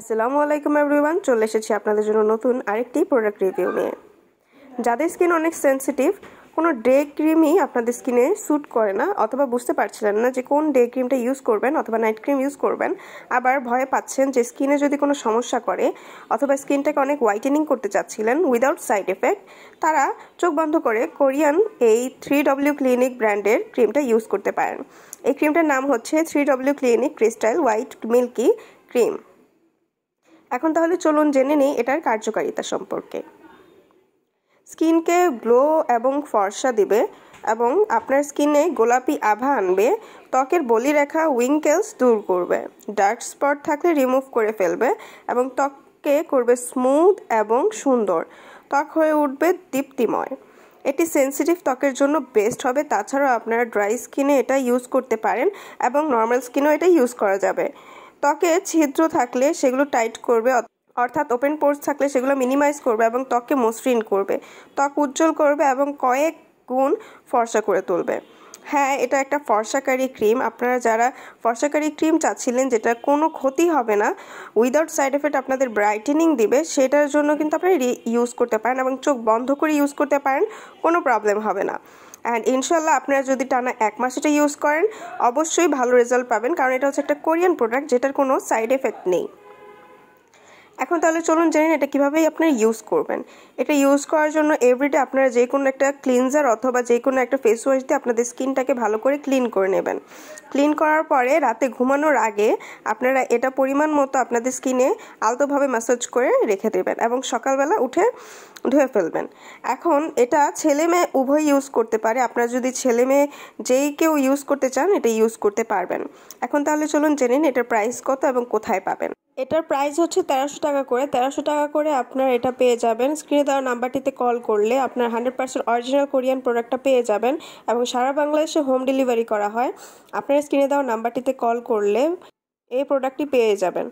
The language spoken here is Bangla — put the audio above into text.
আসসালামু আলাইকুম এভরিওয়ান চলে এসেছি আপনাদের জন্য নতুন আরেকটি প্রোডাক্ট রিভিউ নিয়ে যাদের স্কিন অনেক সেন্সিটিভ কোনো ডে ক্রিমই আপনাদের স্কিনে স্যুট করে না অথবা বুঝতে পারছিলেন না যে কোন ডে ক্রিমটা ইউজ করবেন অথবা নাইট ক্রিম ইউজ করবেন আবার ভয়ে পাচ্ছেন যে স্কিনে যদি কোনো সমস্যা করে অথবা স্কিনটাকে অনেক হোয়াইটেনিং করতে চাচ্ছিলেন উইদাউট সাইড এফেক্ট তারা চোখ বন্ধ করে কোরিয়ান এই থ্রি ডব্লিউ ক্লিনিক ব্র্যান্ডের ক্রিমটা ইউজ করতে পারেন এই ক্রিমটার নাম হচ্ছে three W clinic crystal white milky cream এখন তাহলে চলুন জেনে নিই এটার কার্যকারিতা সম্পর্কে স্কিনকে গ্লো এবং ফর্সা দিবে এবং আপনার স্কিনে গোলাপি আভা আনবে ত্বকের বলি রেখা উইঙ্কেলস দূর করবে ডার্ক স্পট থাকলে রিমুভ করে ফেলবে এবং ত্বককে করবে স্মুথ এবং সুন্দর ত্বক হয়ে উঠবে দীপ্তিময় এটি সেন্সিটিভ ত্বকের জন্য বেস্ট হবে তাছাড়াও আপনারা ড্রাই স্কিনে এটা ইউজ করতে পারেন এবং নর্মাল স্কিনেও এটা ইউজ করা যাবে ত্বকে ছিদ্র থাকলে সেগুলো টাইট করবে অর্থাৎ ওপেন পোর্স থাকলে সেগুলো মিনিমাইজ করবে এবং ত্বককে মসৃণ করবে ত্বক উজ্জ্বল করবে এবং কয়েক গুণ ফর্সা করে তুলবে হ্যাঁ এটা একটা ফর্সাকারী ক্রিম আপনারা যারা ফর্সাকারী ক্রিম চাচ্ছিলেন যেটা কোনো ক্ষতি হবে না উইদাউট সাইড এফেক্ট আপনাদের ব্রাইটেনিং দিবে সেটার জন্য কিন্তু আপনারা ইউজ করতে পারেন এবং চোখ বন্ধ করে ইউজ করতে পারেন কোনো প্রবলেম হবে না অ্যান্ড ইনশাল্লাহ আপনারা যদি টানা এক মাস এটা ইউজ করেন অবশ্যই ভালো রেজাল্ট পাবেন কারণ এটা হচ্ছে একটা কোরিয়ান প্রোডাক্ট যেটার কোনো সাইড এফেক্ট নেই এখন তাহলে চলুন জানেন এটা কীভাবেই আপনারা ইউজ করবেন এটা ইউজ করার জন্য এভরিডে আপনারা যে কোনো একটা ক্লিনজার অথবা যে কোনো একটা ফেস ওয়াশ দিয়ে আপনাদের স্কিনটাকে ভালো করে ক্লিন করে নেবেন ক্লিন করার পরে রাতে ঘুমানোর আগে আপনারা এটা পরিমাণ মতো আপনাদের স্কিনে আলতোভাবে ম্যাসাজ করে রেখে দেবেন এবং সকালবেলা উঠে ধুয়ে ফেলবেন এখন এটা ছেলে মেয়ে উভয় ইউজ করতে পারে আপনারা যদি ছেলে মেয়ে যেই কেউ ইউজ করতে চান এটা ইউজ করতে পারবেন এখন তাহলে চলুন জেনে নিন এটার প্রাইস কত এবং কোথায় পাবেন এটার প্রাইস হচ্ছে তেরোশো টাকা করে তেরোশো টাকা করে আপনার এটা পেয়ে যাবেন স্ক্রিনে দেওয়া নাম্বারটিতে কল করলে আপনার হান্ড্রেড পার্সেন্ট অরিজিনাল কোরিয়ান প্রোডাক্টটা পেয়ে যাবেন এবং সারা বাংলাদেশে হোম ডেলিভারি করা হয় আপনার স্ক্রিনে দেওয়া নাম্বারটিতে কল করলে এই প্রোডাক্টটি পেয়ে যাবেন